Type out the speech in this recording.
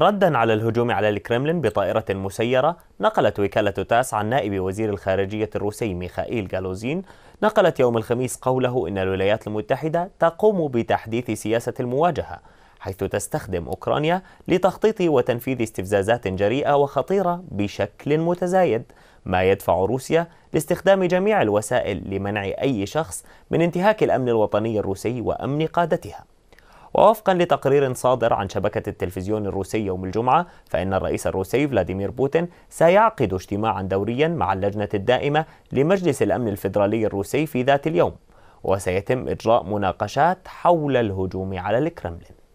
ردا على الهجوم على الكرملين بطائرة مسيرة نقلت وكالة تاس عن نائب وزير الخارجية الروسي ميخائيل جالوزين نقلت يوم الخميس قوله إن الولايات المتحدة تقوم بتحديث سياسة المواجهة حيث تستخدم أوكرانيا لتخطيط وتنفيذ استفزازات جريئة وخطيرة بشكل متزايد ما يدفع روسيا لاستخدام جميع الوسائل لمنع أي شخص من انتهاك الأمن الوطني الروسي وأمن قادتها ووفقا لتقرير صادر عن شبكة التلفزيون الروسي يوم الجمعة فإن الرئيس الروسي فلاديمير بوتين سيعقد اجتماعا دوريا مع اللجنة الدائمة لمجلس الأمن الفيدرالي الروسي في ذات اليوم وسيتم إجراء مناقشات حول الهجوم على الكرملين